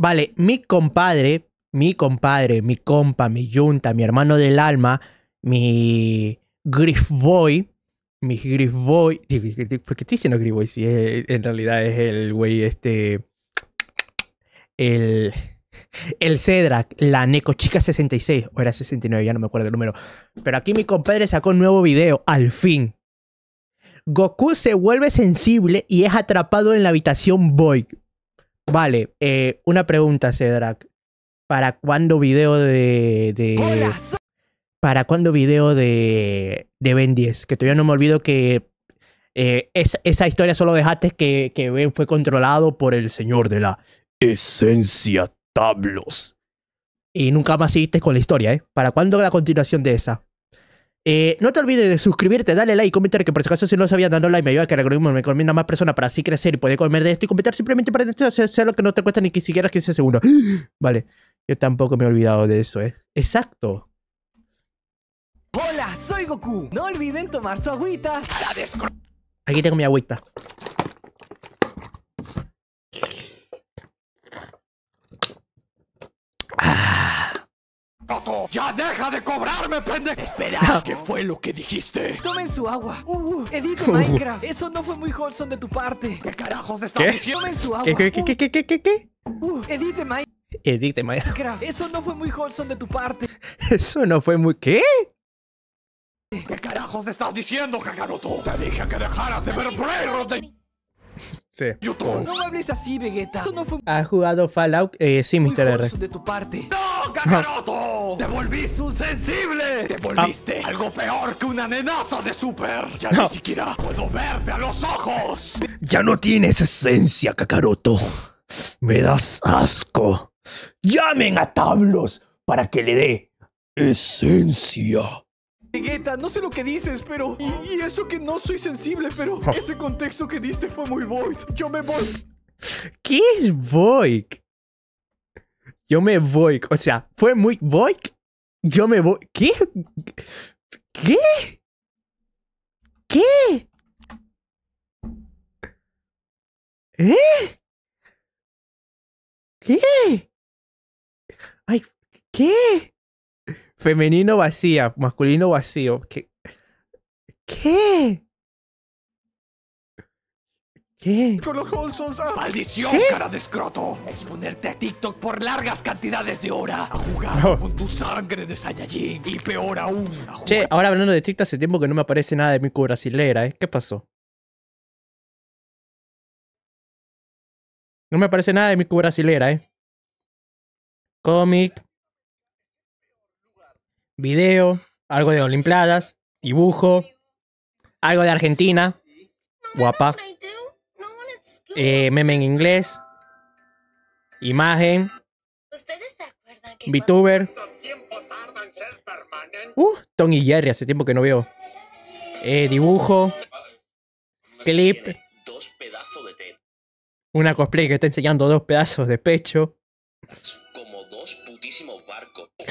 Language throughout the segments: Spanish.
Vale, mi compadre, mi compadre, mi compa, mi yunta, mi hermano del alma, mi Boy, mi Boy, ¿Por qué estoy diciendo Boy Si en realidad es el güey este. El. El Cedrac, la chica 66, o era 69, ya no me acuerdo el número. Pero aquí mi compadre sacó un nuevo video, al fin. Goku se vuelve sensible y es atrapado en la habitación Boy. Vale, eh, una pregunta, Cedrac ¿Para cuándo video de. de ¿Para cuándo video de. de Ben 10? Que todavía no me olvido que. Eh, esa historia solo dejaste que, que Ben fue controlado por el señor de la esencia tablos. Y nunca más seguiste con la historia, ¿eh? ¿Para cuándo la continuación de esa? Eh, no te olvides de suscribirte, dale like y comentar, que por si acaso si no lo sabías, dando like me ayuda a que el algoritmo me a más personas para así crecer y poder comer de esto y comentar simplemente para hacer lo que no te cuesta ni que siquiera 15 segundos. Vale, yo tampoco me he olvidado de eso, ¿eh? Exacto. Hola, soy Goku. No olviden tomar su agüita. Aquí tengo mi agüita. ¡Ya deja de cobrarme, pendejo! Espera, ah, ¿qué fue lo que dijiste? Tomen su agua. Uh, uh. edite uh. Minecraft. Eso no fue muy wholesome de tu parte. ¿Qué carajos estás diciendo? Tomen su agua. ¿Qué, qué, qué, qué, qué, qué, qué? Uh, edite Minecraft. Edite Minecraft. Eso no fue muy wholesome de tu parte. Eso no fue muy... ¿Qué? ¿Qué carajos estás diciendo, cagaroto? Te dije que dejaras de ver Railroad de... Sí. YouTube. No me hables así, Vegeta. No fue... jugado Fallout? Eh, sí, Mr. R. de tu parte. ¡No! Kakaroto! ¡Te volviste un sensible! ¡Te volviste ah. algo peor que una nenaza de super! ¡Ya ni siquiera puedo verte a los ojos! ¡Ya no tienes esencia, Kakaroto! ¡Me das asco! ¡Llamen a Tablos para que le dé esencia! Vegeta, no sé lo que dices, pero... Y, y, eso que no soy sensible, pero... Oh. Ese contexto que diste fue muy void. Yo me voy. ¿Qué es void? Yo me voy. O sea, fue muy. ¿Voy? Yo me voy. ¿Qué? ¿Qué? ¿Qué? ¿Eh? ¿Qué? Ay, ¿qué? Femenino vacía, masculino vacío. ¿Qué? ¿Qué? ¿Qué? Con Holsons. ¡Maldición, cara de escroto! Exponerte a TikTok por largas cantidades de hora. A jugar con tu sangre de Saiyajin. Y peor aún. che, ahora hablando de TikTok, hace tiempo que no me aparece nada de mi brasilera, ¿eh? ¿Qué pasó? No me aparece nada de mi brasilera, ¿eh? Cómic. Video. Algo de Olimpladas, Dibujo. Algo de Argentina. Guapa. Eh, meme en inglés, imagen, ¿Ustedes VTuber, uh, Jerry, hace tiempo que no veo, eh, dibujo, clip, una cosplay que está enseñando dos pedazos de pecho. Como dos putísimos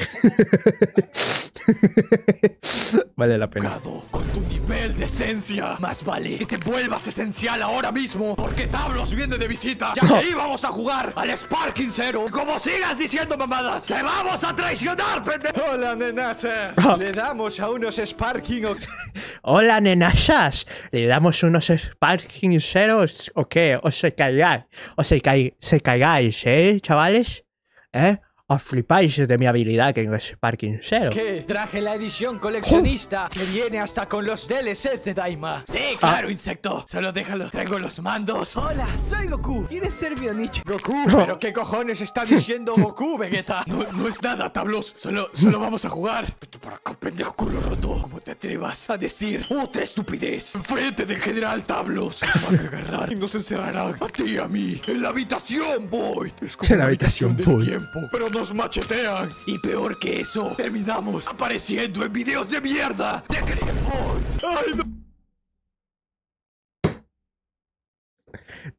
vale la pena. Con tu nivel de esencia, más vale que te vuelvas esencial ahora mismo, porque Tablos viene de visita, ya que vamos a jugar al Sparking Zero. Y como sigas diciendo mamadas, te vamos a traicionar, pendejo. Hola, nenasas. Ah. Le damos a unos Sparking... Hola, nenasas. Le damos unos Sparking Zeros o qué? O se caigáis. O se, se caigáis, ¿eh, chavales? ¿Eh? Os flipáis de mi habilidad que no es Parking Zero. ¿Qué? Traje la edición coleccionista que viene hasta con los DLCs de Daima. Sí, ah. claro, insecto. Solo déjalo. Traigo los mandos. Hola, soy Goku. ¿Quieres ser Bionichi? Goku. ¿Pero qué cojones está diciendo Goku, Vegeta? No, no es nada, tablos. Solo, solo vamos a jugar por acá, pendejo culo roto. ¿Cómo te atrevas a decir otra estupidez enfrente del general Tablos? Se van a agarrar y nos encerrarán a ti y a mí en la habitación, boy. Es como en la habitación, tiempo, pero nos machetean. Y peor que eso, terminamos apareciendo en videos de mierda de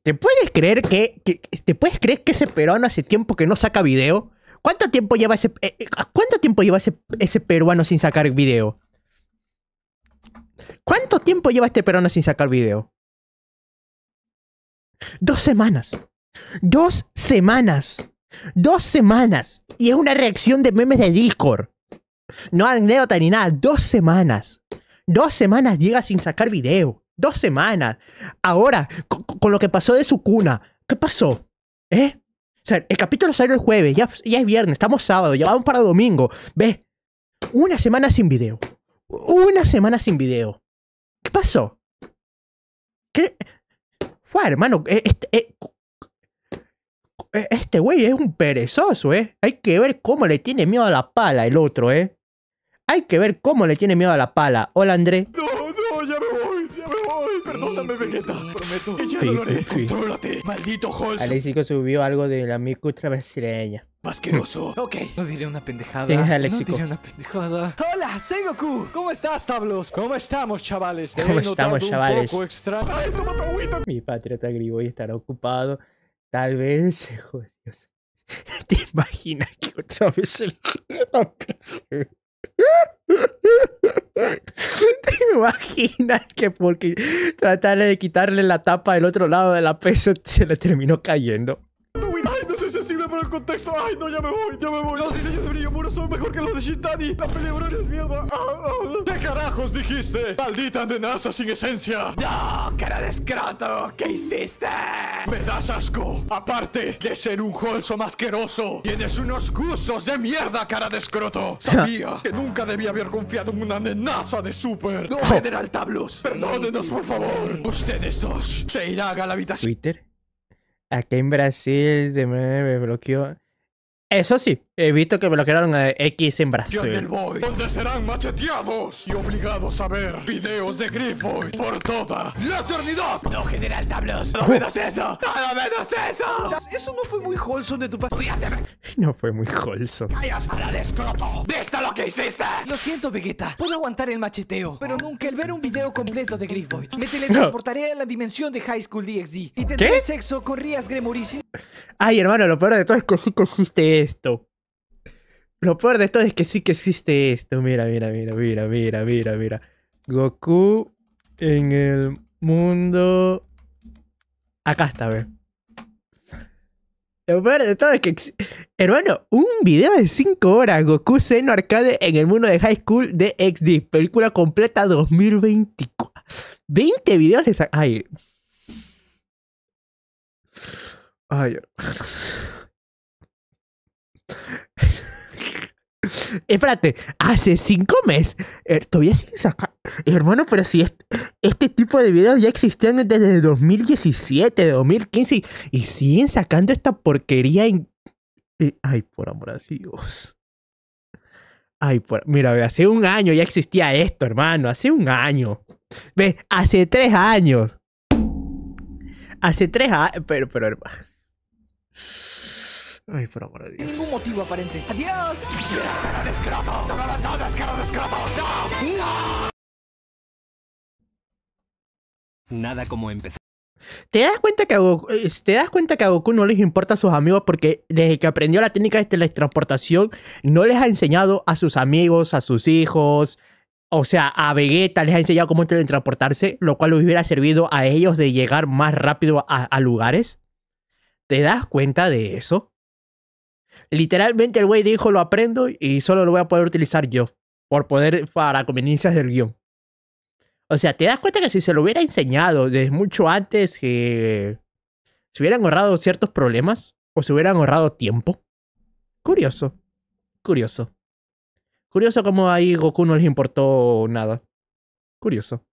¿Te puedes creer que, te puedes creer que ese Perón hace tiempo que no saca video? ¿Cuánto tiempo lleva ese, eh, eh, ¿cuánto tiempo lleva ese, peruano sin sacar video? ¿Cuánto tiempo lleva este peruano sin sacar video? Dos semanas. Dos semanas. Dos semanas. Y es una reacción de memes de Discord. No anécdota ni nada. Dos semanas. Dos semanas llega sin sacar video. Dos semanas. Ahora, con, lo que pasó de su cuna. ¿Qué pasó? ¿Eh? O sea, el capítulo salió el jueves, ya, es viernes, estamos sábado, ya vamos para domingo. Ve, Una semana sin video. Una semana sin video. ¿Qué pasó? ¿Qué? Fue, hermano, e, este, e, e, este güey es un perezoso, ¿eh? Hay que ver cómo le tiene miedo a la pala el otro, ¿eh? Hay que ver cómo le tiene miedo a la pala. Hola, André. Perdóname, Vegeta. Prometo que ya lo haré. Contrólate, maldito Holson. Alexico subió algo de la Miku brasileña. Vasqueroso. ok, no diré una pendejada. Tienes Alexico. No diré una pendejada. Hola, soy Goku. ¿Cómo estás, Tablos? ¿Cómo estamos, chavales? ¿Cómo estamos, chavales? Un poco extra... Ay, toma Mi patriota Griboy estará ocupado. Tal vez, joder, Dios. ¿Te imaginas que otra vez el... ¿Te imaginas que porque Tratar de quitarle la tapa del otro lado de la peso se le terminó cayendo? contexto. Ay, no, ya me voy, ya me voy. Los diseños de Brillo Muro son mejor que los de Shintani. La pelea horaria es mierda. Ah, ah, ah. ¿Qué carajos dijiste? Maldita amenaza sin esencia. No, cara de escroto. ¿Qué hiciste? Me das asco. Aparte de ser un holso masqueroso tienes unos gustos de mierda, cara de escroto. Sabía que nunca debía haber confiado en una amenaza de Super. No, General Tablos. Perdónenos, por favor. Ustedes dos se irán a la habitación. ¿Twitter? Aquí en Brasil se me bloqueó. Eso sí, He visto que bloquearon a X en Brasil. Del donde serán macheteados y obligados a ver videos de Grifoid por toda la eternidad. No, General Tablos. No menos eso. No menos eso. Eso no fue muy wholesome de tu parte. No fue muy wholesome. ¡Callas para el escroto! lo que hiciste! Lo siento, Vegeta. Puedo aguantar el macheteo, pero nunca el ver un video completo de Grifoid. Me teletransportaré a la dimensión de High School DxD y tendré ¿Qué? sexo con Rías Gremuris. Ay, hermano, lo peor de todo es que sí que existe esto. Lo peor de todo es que sí que existe esto. Mira, mira, mira, mira, mira, mira, mira. Goku en el mundo. Acá está, ve. Lo peor de todo es que. Hermano, un video de 5 horas. Goku Seno Arcade en el mundo de High School de XD. Película completa 2024. 20 videos de Ay. Ay. Espérate, hace cinco meses, eh, todavía sin sacar. Hermano, pero si este, tipo de videos ya existían desde 2017, 2015 y, y siguen sacando esta porquería. En, eh, ay, por amor a Dios. Ay, por, mira, hace un año ya existía esto, hermano. Hace un año. Ve, hace tres años. Hace tres años. Pero, pero, hermano. Ay, por Ningún motivo aparente. ¡Adiós! Nada como empezar. ¿Te das, cuenta que a Goku, eh, ¿Te das cuenta que Goku no les importa a sus amigos porque desde que aprendió la técnica de teletransportación no les ha enseñado a sus amigos, a sus hijos, o sea, a Vegeta les ha enseñado cómo teletransportarse, lo cual hubiera servido a ellos de llegar más rápido a lugares? ¿Te das cuenta de eso? Literalmente el güey dijo, lo aprendo y solo lo voy a poder utilizar yo. Por poder, para conveniencias del guión. O sea, te das cuenta que si se lo hubiera enseñado desde mucho antes, que se hubieran ahorrado ciertos problemas o se hubieran ahorrado tiempo. Curioso. Curioso. Curioso como ahí Goku no les importó nada. Curioso.